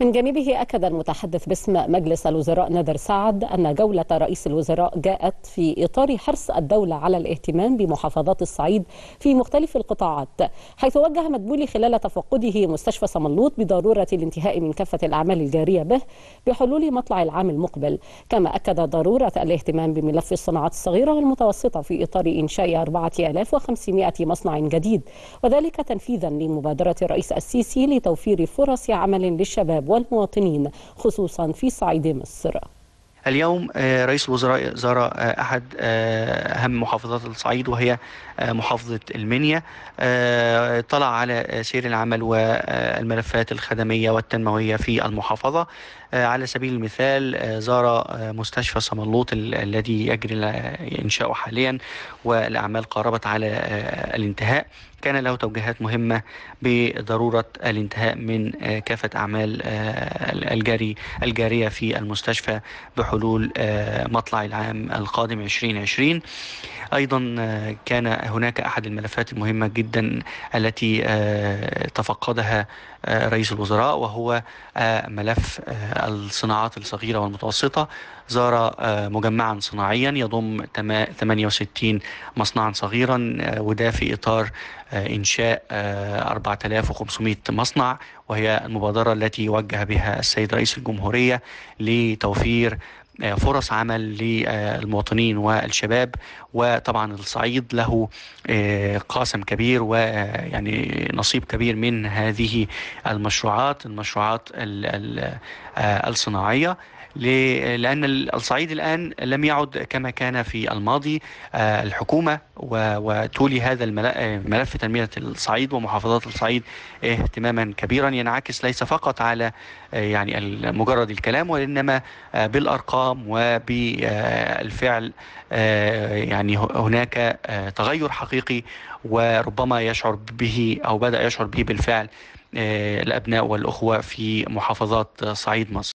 من جانبه أكد المتحدث باسم مجلس الوزراء نادر سعد أن جولة رئيس الوزراء جاءت في إطار حرص الدولة على الاهتمام بمحافظات الصعيد في مختلف القطاعات حيث وجه مدبولي خلال تفقده مستشفى سملوط بضرورة الانتهاء من كافة الأعمال الجارية به بحلول مطلع العام المقبل كما أكد ضرورة الاهتمام بملف الصناعات الصغيرة والمتوسطة في إطار إنشاء 4500 مصنع جديد وذلك تنفيذا لمبادرة الرئيس السيسي لتوفير فرص عمل للشباب والمواطنين خصوصا في صعيد مصر اليوم آه، رئيس الوزراء زار آه، احد آه، اهم محافظات الصعيد وهي محافظه المنيا طلع على سير العمل والملفات الخدميه والتنمويه في المحافظه على سبيل المثال زار مستشفى صملوط الذي يجري انشاؤه حاليا والاعمال قاربت على الانتهاء كان له توجيهات مهمة بضرورة الانتهاء من آه، كافة أعمال آه، الجري الجارية في المستشفى بحلول آه، مطلع العام القادم 2020 أيضا كان هناك أحد الملفات المهمة جدا التي تفقدها رئيس الوزراء وهو ملف الصناعات الصغيرة والمتوسطة زار مجمعا صناعيا يضم 68 مصنعا صغيرا وده في إطار آه، إنشاء 4500 آه، مصنع وهي المبادرة التي وجه بها السيد رئيس الجمهورية لتوفير آه، فرص عمل للمواطنين والشباب وطبعا الصعيد له آه، قاسم كبير ويعني آه، نصيب كبير من هذه المشروعات المشروعات الصناعيه لأن الصعيد الآن لم يعد كما كان في الماضي الحكومة وتولي هذا ملف تنمية الصعيد ومحافظات الصعيد اهتماما كبيرا ينعكس ليس فقط على يعني مجرد الكلام وإنما بالأرقام بالارقام وبالفعل آه، يعني هناك آه، تغير حقيقي وربما يشعر به او بدا يشعر به بالفعل آه، الابناء والاخوه في محافظات صعيد مصر